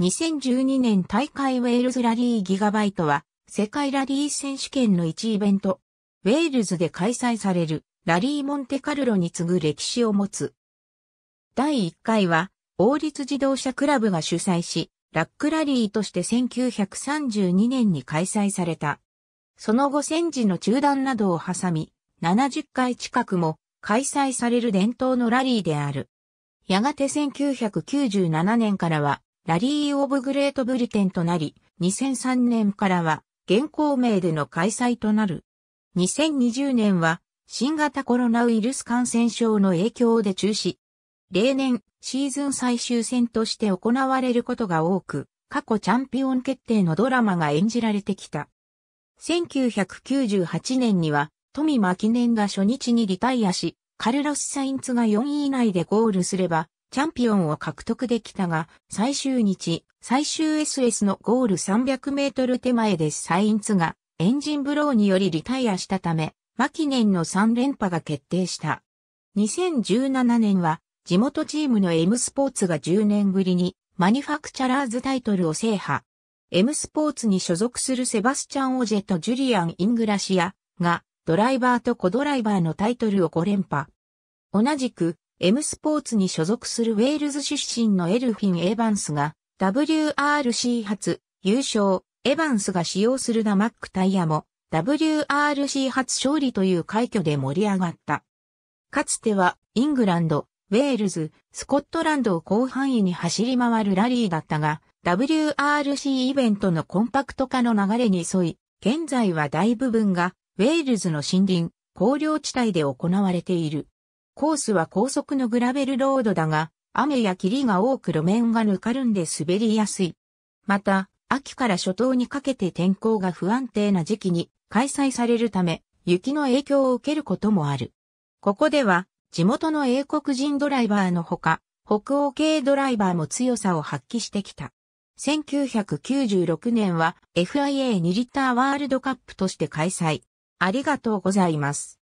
2012年大会ウェールズラリーギガバイトは、世界ラリー選手権の1イベント、ウェールズで開催されるラリーモンテカルロに次ぐ歴史を持つ。第1回は、王立自動車クラブが主催し、ラックラリーとして1932年に開催された。その後戦時の中断などを挟み、70回近くも開催される伝統のラリーである。やがて1997年からはラリー・オブ・グレート・ブリテンとなり、2003年からは現行名での開催となる。2020年は新型コロナウイルス感染症の影響で中止。例年、シーズン最終戦として行われることが多く、過去チャンピオン決定のドラマが演じられてきた。1998年には、富間記念が初日にリタイアし、カルロス・サインツが4位以内でゴールすれば、チャンピオンを獲得できたが、最終日、最終 SS のゴール300メートル手前でサインツがエンジンブローによりリタイアしたため、マキネンの3連覇が決定した。2017年は、地元チームの M スポーツが10年ぶりに、マニファクチャラーズタイトルを制覇。M スポーツに所属するセバスチャン・オジェとジュリアン・イングラシアが、ドライバーとコドライバーのタイトルを5連覇。同じく、M スポーツに所属するウェールズ出身のエルフィン・エヴァンスが WRC 初優勝、エヴァンスが使用するダマックタイヤも WRC 初勝利という快挙で盛り上がった。かつてはイングランド、ウェールズ、スコットランドを広範囲に走り回るラリーだったが、WRC イベントのコンパクト化の流れに沿い、現在は大部分がウェールズの森林、工業地帯で行われている。コースは高速のグラベルロードだが、雨や霧が多く路面がぬかるんで滑りやすい。また、秋から初冬にかけて天候が不安定な時期に開催されるため、雪の影響を受けることもある。ここでは、地元の英国人ドライバーのほか、北欧系ドライバーも強さを発揮してきた。1996年は FIA2 リッターワールドカップとして開催。ありがとうございます。